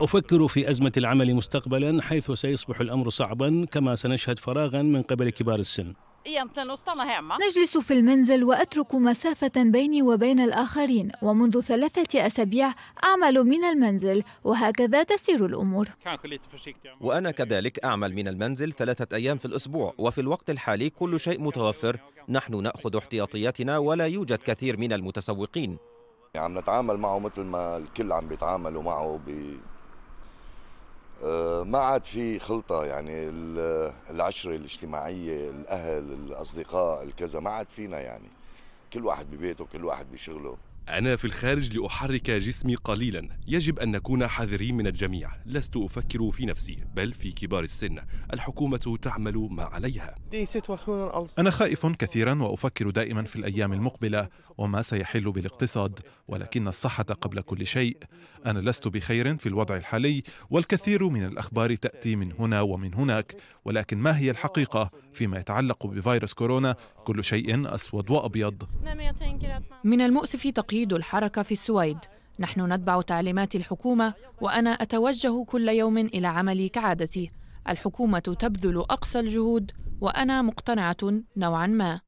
أفكر في أزمة العمل مستقبلا حيث سيصبح الأمر صعبا كما سنشهد فراغا من قبل كبار السن نجلس في المنزل وأترك مسافة بيني وبين الآخرين ومنذ ثلاثة أسابيع أعمل من المنزل وهكذا تسير الأمور وأنا كذلك أعمل من المنزل ثلاثة أيام في الأسبوع وفي الوقت الحالي كل شيء متوفر نحن نأخذ احتياطياتنا ولا يوجد كثير من المتسوقين يعني عم نتعامل معه مثل ما الكل عم بيتعاملوا معه ب آه، ما عاد في خلطة يعني العشرة الاجتماعية الأهل الأصدقاء الكذا ما عاد فينا يعني كل واحد ببيته كل واحد بشغله أنا في الخارج لأحرك جسمي قليلا يجب أن نكون حذرين من الجميع لست أفكر في نفسي بل في كبار السن الحكومة تعمل ما عليها أنا خائف كثيرا وأفكر دائما في الأيام المقبلة وما سيحل بالاقتصاد ولكن الصحة قبل كل شيء أنا لست بخير في الوضع الحالي والكثير من الأخبار تأتي من هنا ومن هناك ولكن ما هي الحقيقة فيما يتعلق بفيروس كورونا كل شيء أسود وأبيض من المؤسف تقييد الحركة في السويد نحن نتبع تعليمات الحكومة وأنا أتوجه كل يوم إلى عملي كعادتي الحكومة تبذل أقصى الجهود وأنا مقتنعة نوعا ما